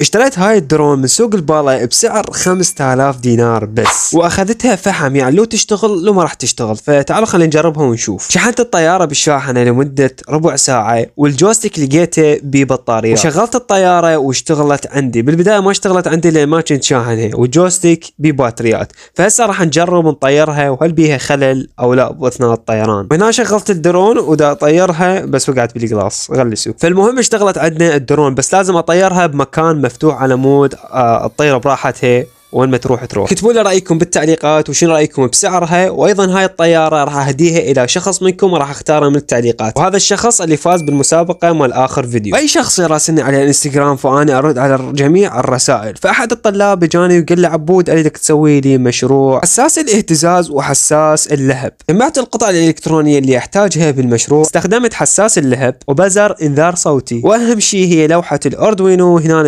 اشتريت هاي الدرون من سوق البالة بسعر 5000 دينار بس واخذتها فحم يعني لو تشتغل لو ما راح تشتغل فتعالوا خلينا نجربها ونشوف شحنت الطيارة بالشاحنة لمدة ربع ساعة والجوستيك لقيته ببطارية وشغلت الطيارة واشتغلت عندي بالبداية ما اشتغلت عندي لان ما كنت شاحنها والجوستيك بباتريات فهسه راح نجرب نطيرها وهل بيها خلل او لا باثناء الطيران وهنا شغلت الدرون ودا اطيرها بس وقعت بالقلاص غلسوا فالمهم اشتغلت عندنا الدرون بس لازم اطيرها بمكان مفتوح على مود آه، الطيره براحتها وين ما تروح تروح كتبوا لي رايكم بالتعليقات وشنو رايكم بسعرها وايضا هاي الطياره راح اهديها الى شخص منكم وراح اختاره من التعليقات وهذا الشخص اللي فاز بالمسابقه مال اخر فيديو اي شخص يراسلني على الانستغرام فانا ارد على جميع الرسائل فاحد الطلاب اجاني وقال لي عبود اريدك تسوي لي مشروع حساس الاهتزاز وحساس اللهب جمعت القطع الالكترونيه اللي احتاجها بالمشروع استخدمت حساس اللهب وبزر انذار صوتي واهم شيء هي لوحه الاردوينو هنا